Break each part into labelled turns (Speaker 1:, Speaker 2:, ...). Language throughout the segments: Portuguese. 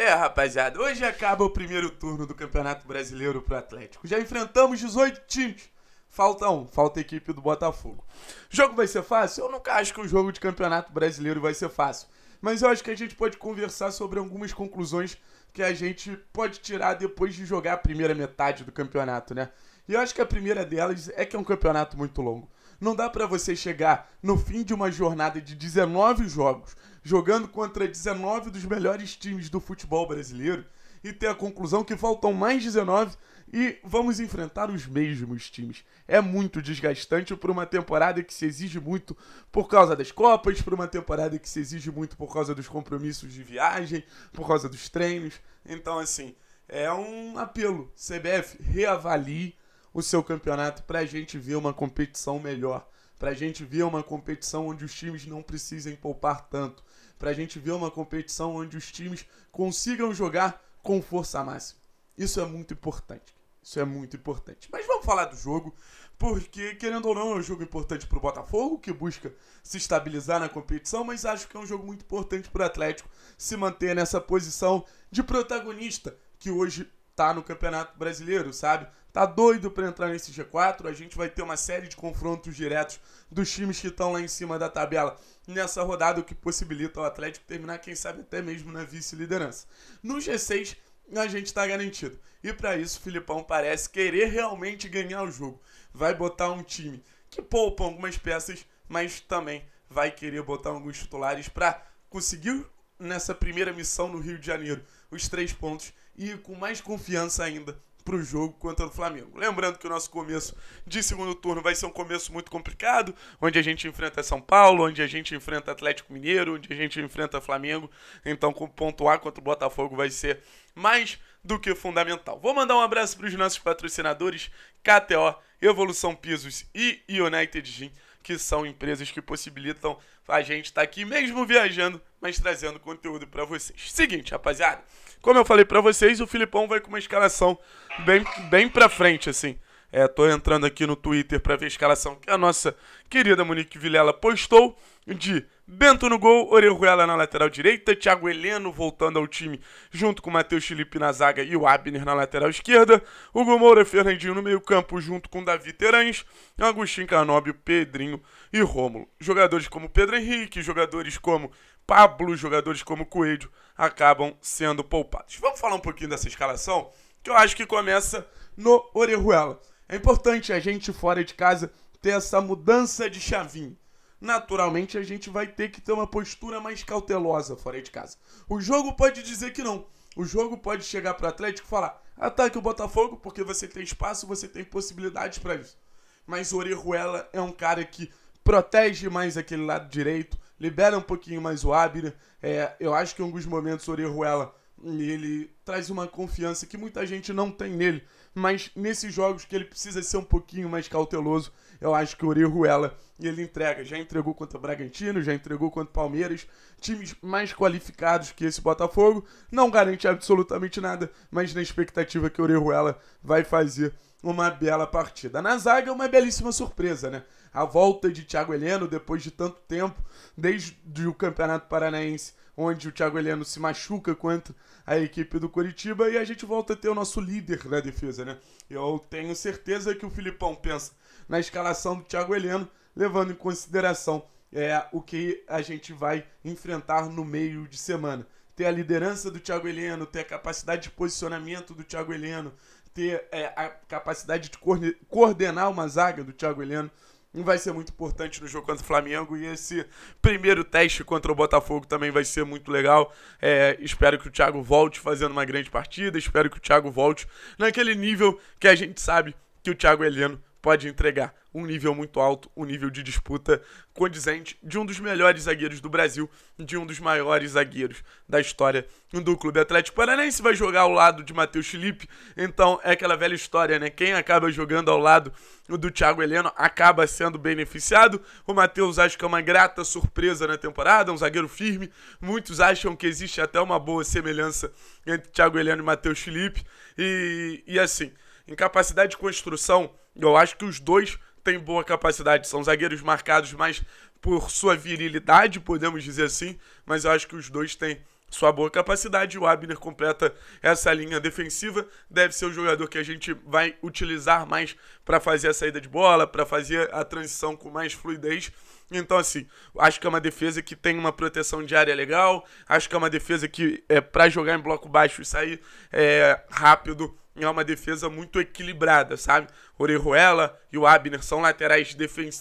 Speaker 1: É, rapaziada, hoje acaba o primeiro turno do Campeonato Brasileiro pro Atlético. Já enfrentamos 18 times. Falta um, falta a equipe do Botafogo. O jogo vai ser fácil? Eu nunca acho que o jogo de Campeonato Brasileiro vai ser fácil. Mas eu acho que a gente pode conversar sobre algumas conclusões que a gente pode tirar depois de jogar a primeira metade do campeonato, né? E eu acho que a primeira delas é que é um campeonato muito longo. Não dá para você chegar no fim de uma jornada de 19 jogos, jogando contra 19 dos melhores times do futebol brasileiro, e ter a conclusão que faltam mais 19 e vamos enfrentar os mesmos times. É muito desgastante para uma temporada que se exige muito por causa das Copas, para uma temporada que se exige muito por causa dos compromissos de viagem, por causa dos treinos. Então, assim, é um apelo. CBF, reavalie o seu campeonato para a gente ver uma competição melhor, para a gente ver uma competição onde os times não precisem poupar tanto, para a gente ver uma competição onde os times consigam jogar com força máxima. Isso é muito importante. Isso é muito importante. Mas vamos falar do jogo, porque, querendo ou não, é um jogo importante para o Botafogo, que busca se estabilizar na competição, mas acho que é um jogo muito importante para o Atlético se manter nessa posição de protagonista que hoje está no Campeonato Brasileiro, sabe? tá doido para entrar nesse G4. A gente vai ter uma série de confrontos diretos dos times que estão lá em cima da tabela nessa rodada, o que possibilita o Atlético terminar, quem sabe, até mesmo na vice-liderança. No G6, a gente está garantido. E para isso, o Filipão parece querer realmente ganhar o jogo. Vai botar um time que poupa algumas peças, mas também vai querer botar alguns titulares para conseguir nessa primeira missão no Rio de Janeiro os três pontos e com mais confiança ainda para o jogo contra o Flamengo. Lembrando que o nosso começo de segundo turno vai ser um começo muito complicado, onde a gente enfrenta São Paulo, onde a gente enfrenta Atlético Mineiro, onde a gente enfrenta Flamengo. Então, pontuar contra o Botafogo vai ser mais do que fundamental. Vou mandar um abraço para os nossos patrocinadores, KTO, Evolução Pisos e United Gym, que são empresas que possibilitam a gente estar tá aqui mesmo viajando, mas trazendo conteúdo para vocês. Seguinte, rapaziada, como eu falei para vocês, o Filipão vai com uma escalação bem, bem pra frente, assim. Estou é, entrando aqui no Twitter para ver a escalação que a nossa querida Monique Vilela postou de Bento no gol, Orejuela na lateral direita, Thiago Heleno voltando ao time junto com Matheus Felipe na zaga e o Abner na lateral esquerda, Hugo Moura Fernandinho no meio campo junto com Davi Terães, Agostinho Canóbio, Pedrinho e Rômulo. Jogadores como Pedro Henrique, jogadores como Pablo, jogadores como Coelho acabam sendo poupados. Vamos falar um pouquinho dessa escalação que eu acho que começa no Orejuela. É importante a gente fora de casa ter essa mudança de chavinha. Naturalmente, a gente vai ter que ter uma postura mais cautelosa fora de casa. O jogo pode dizer que não. O jogo pode chegar para o Atlético e falar: ataque o Botafogo porque você tem espaço, você tem possibilidades para isso. Mas Orejuela é um cara que protege mais aquele lado direito, libera um pouquinho mais o Ábira. É, eu acho que em alguns momentos o Orejuela ele traz uma confiança que muita gente não tem nele mas nesses jogos que ele precisa ser um pouquinho mais cauteloso, eu acho que o Orejuela ele entrega. Já entregou contra o Bragantino, já entregou contra o Palmeiras, times mais qualificados que esse Botafogo. Não garante absolutamente nada, mas na expectativa que o Orejuela vai fazer uma bela partida. Na zaga, é uma belíssima surpresa, né? A volta de Thiago Heleno depois de tanto tempo, desde o Campeonato Paranaense, onde o Thiago Heleno se machuca contra a equipe do Curitiba, e a gente volta a ter o nosso líder na defesa, né? Eu tenho certeza que o Filipão pensa na escalação do Thiago Heleno, levando em consideração é, o que a gente vai enfrentar no meio de semana ter a liderança do Thiago Heleno, ter a capacidade de posicionamento do Thiago Heleno, ter é, a capacidade de coordenar uma zaga do Thiago Heleno vai ser muito importante no jogo contra o Flamengo e esse primeiro teste contra o Botafogo também vai ser muito legal. É, espero que o Thiago volte fazendo uma grande partida, espero que o Thiago volte naquele nível que a gente sabe que o Thiago Heleno pode entregar um nível muito alto, um nível de disputa condizente de um dos melhores zagueiros do Brasil, de um dos maiores zagueiros da história do Clube Atlético Paranaense. Vai jogar ao lado de Matheus Felipe, então é aquela velha história, né? Quem acaba jogando ao lado do Thiago Heleno acaba sendo beneficiado. O Matheus acho que é uma grata surpresa na temporada, um zagueiro firme. Muitos acham que existe até uma boa semelhança entre Thiago Heleno e Matheus Felipe, e, e assim. Em capacidade de construção, eu acho que os dois têm boa capacidade. São zagueiros marcados mais por sua virilidade, podemos dizer assim, mas eu acho que os dois têm sua boa capacidade. O Abner completa essa linha defensiva. Deve ser o jogador que a gente vai utilizar mais para fazer a saída de bola, para fazer a transição com mais fluidez. Então, assim, acho que é uma defesa que tem uma proteção de área legal. Acho que é uma defesa que, é, para jogar em bloco baixo e sair é, rápido, é uma defesa muito equilibrada, sabe? Orejuela e o Abner são laterais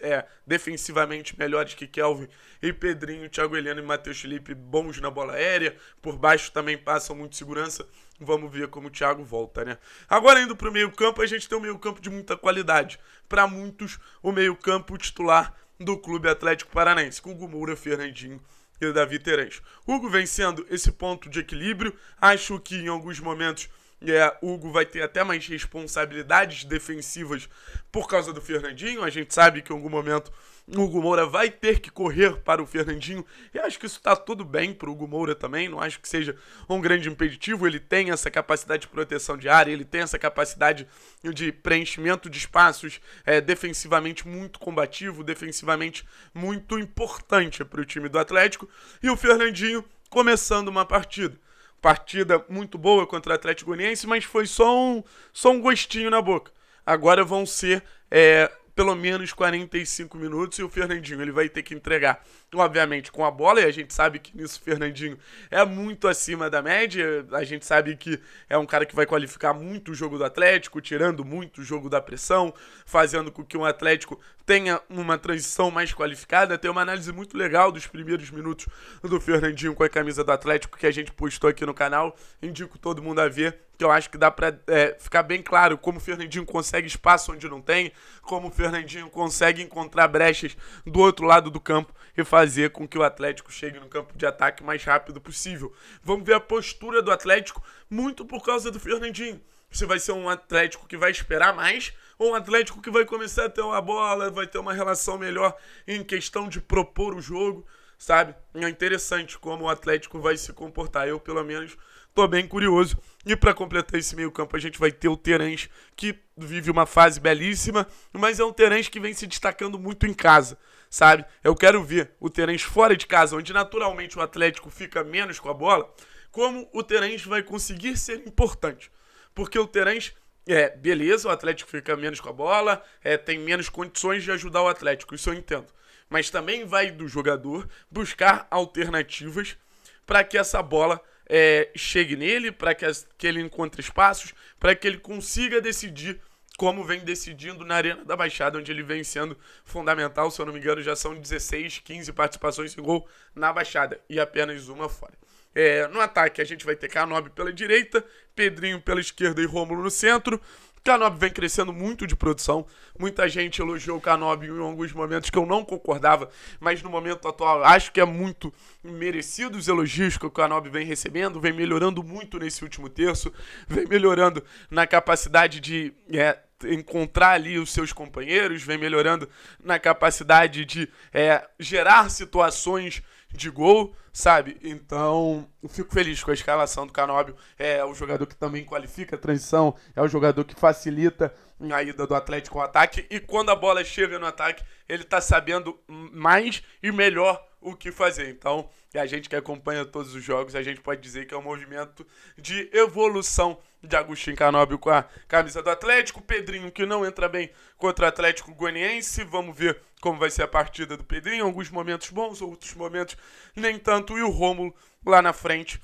Speaker 1: é, defensivamente melhores que Kelvin e Pedrinho, Thiago Heleno e Matheus Felipe bons na bola aérea, por baixo também passam muito segurança. Vamos ver como o Thiago volta, né? Agora indo para o meio-campo, a gente tem um meio-campo de muita qualidade. Para muitos, o meio-campo titular do Clube Atlético Paranaense, com Gumura, Fernandinho e Davi Terãs. Hugo vencendo esse ponto de equilíbrio. Acho que em alguns momentos é, Hugo vai ter até mais responsabilidades defensivas por causa do Fernandinho. A gente sabe que em algum momento o Hugo Moura vai ter que correr para o Fernandinho. E acho que isso está tudo bem para o Hugo Moura também. Não acho que seja um grande impeditivo. Ele tem essa capacidade de proteção de área, ele tem essa capacidade de preenchimento de espaços é, defensivamente muito combativo, defensivamente muito importante para o time do Atlético. E o Fernandinho começando uma partida partida muito boa contra o Atlético Goianiense, mas foi só um, só um gostinho na boca. Agora vão ser é, pelo menos 45 minutos e o Fernandinho ele vai ter que entregar, obviamente, com a bola, e a gente sabe que nisso o Fernandinho é muito acima da média, a gente sabe que é um cara que vai qualificar muito o jogo do Atlético, tirando muito o jogo da pressão, fazendo com que um Atlético tenha uma transição mais qualificada. Tem uma análise muito legal dos primeiros minutos do Fernandinho com a camisa do Atlético que a gente postou aqui no canal. Indico todo mundo a ver, que eu acho que dá para é, ficar bem claro como o Fernandinho consegue espaço onde não tem, como o Fernandinho consegue encontrar brechas do outro lado do campo e fazer com que o Atlético chegue no campo de ataque o mais rápido possível. Vamos ver a postura do Atlético muito por causa do Fernandinho. Você vai ser um Atlético que vai esperar mais um Atlético que vai começar a ter uma bola, vai ter uma relação melhor em questão de propor o jogo, sabe? É interessante como o Atlético vai se comportar. Eu, pelo menos, tô bem curioso. E para completar esse meio-campo, a gente vai ter o Terence, que vive uma fase belíssima, mas é um Terence que vem se destacando muito em casa, sabe? Eu quero ver o Terence fora de casa, onde naturalmente o Atlético fica menos com a bola, como o Terence vai conseguir ser importante. Porque o Terence é, beleza, o Atlético fica menos com a bola, é, tem menos condições de ajudar o Atlético, isso eu entendo. Mas também vai do jogador buscar alternativas para que essa bola é, chegue nele, para que, que, ele encontre espaços, para que ele consiga decidir como vem decidindo na Arena da Baixada, onde ele vem sendo fundamental. Se eu não me engano, já são 16, 15 participações em gol na Baixada e apenas uma fora. É, no ataque a gente vai ter Canob pela direita, Pedrinho pela esquerda e Rômulo no centro. Canob vem crescendo muito de produção. Muita gente elogiou o Canob em alguns momentos que eu não concordava, mas no momento atual acho que é muito merecido os elogios que o Canob vem recebendo. Vem melhorando muito nesse último terço, vem melhorando na capacidade de é, encontrar ali os seus companheiros, vem melhorando na capacidade de é, gerar situações de gol, sabe? Então, eu fico feliz com a escalação do Canóbio. É, é o jogador que também qualifica a transição, é o jogador que facilita na ida do Atlético ao ataque. E quando a bola chega no ataque, ele está sabendo mais e melhor o que fazer. Então, a gente que acompanha todos os jogos, a gente pode dizer que é um movimento de evolução de Agostinho Canobio com a camisa do Atlético. Pedrinho, que não entra bem contra o Atlético Goianiense. Vamos ver como vai ser a partida do Pedrinho. Alguns momentos bons, outros momentos nem tanto. E o Rômulo lá na frente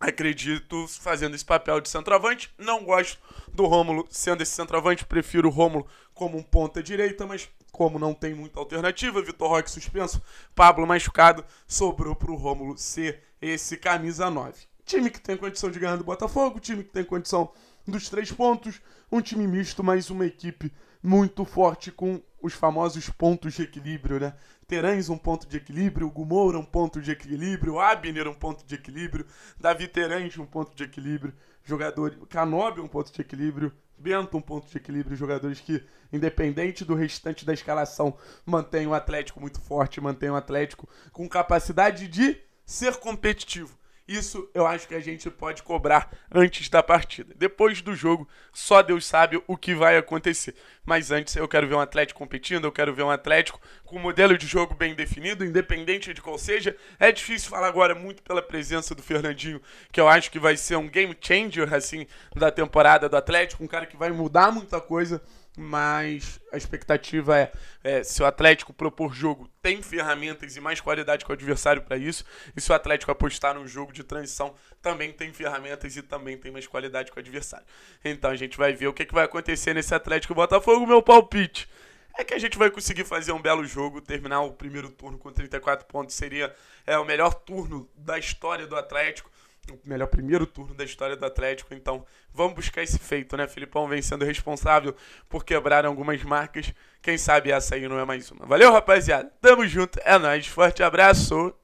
Speaker 1: acredito, fazendo esse papel de centroavante. Não gosto do Rômulo sendo esse centroavante, prefiro o Rômulo como um ponta direita, mas como não tem muita alternativa, Vitor Roque suspenso, Pablo machucado, sobrou para o Rômulo ser esse camisa 9. Time que tem condição de ganhar do Botafogo, time que tem condição dos três pontos, um time misto, mas uma equipe muito forte com os famosos pontos de equilíbrio, né? Terães um ponto de equilíbrio, Gumoura um ponto de equilíbrio, Abner um ponto de equilíbrio, Davi Terães um ponto de equilíbrio, jogador Canobi um ponto de equilíbrio, Bento um ponto de equilíbrio, jogadores que, independente do restante da escalação, mantém o Atlético muito forte, mantém o Atlético com capacidade de ser competitivo. Isso eu acho que a gente pode cobrar antes da partida. Depois do jogo, só Deus sabe o que vai acontecer. Mas antes eu quero ver um Atlético competindo, eu quero ver um Atlético com um modelo de jogo bem definido, independente de qual seja. É difícil falar agora muito pela presença do Fernandinho, que eu acho que vai ser um game changer assim da temporada do Atlético, um cara que vai mudar muita coisa mas a expectativa é, é, se o Atlético propor jogo, tem ferramentas e mais qualidade que o adversário para isso, e se o Atlético apostar num jogo de transição, também tem ferramentas e também tem mais qualidade que o adversário. Então a gente vai ver o que, é que vai acontecer nesse Atlético Botafogo, meu palpite. É que a gente vai conseguir fazer um belo jogo, terminar o primeiro turno com 34 pontos, seria é, o melhor turno da história do Atlético o melhor primeiro turno da história do Atlético. Então, vamos buscar esse feito, né? Filipão vem sendo responsável por quebrar algumas marcas. Quem sabe essa aí não é mais uma. Valeu, rapaziada. Tamo junto. É nóis. Forte abraço.